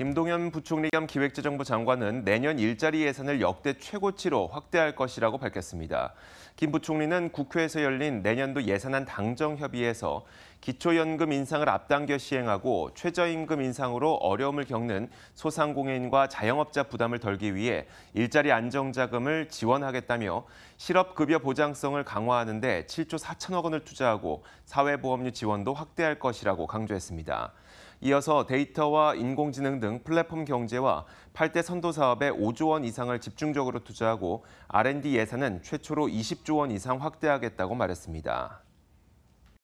김동연 부총리 겸 기획재정부 장관은 내년 일자리 예산을 역대 최고치로 확대할 것이라고 밝혔습니다. 김 부총리는 국회에서 열린 내년도 예산안 당정 협의에서 기초연금 인상을 앞당겨 시행하고 최저임금 인상으로 어려움을 겪는 소상공인과 자영업자 부담을 덜기 위해 일자리 안정자금을 지원하겠다며 실업급여 보장성을 강화하는 데 7조 4천억 원을 투자하고 사회보험료 지원도 확대할 것이라고 강조했습니다. 이어서 데이터와 인공지능 등 플랫폼 경제와 8대 선도 사업에 5조 원 이상을 집중적으로 투자하고 R&D 예산은 최초로 20조 원 이상 확대하겠다고 말했습니다.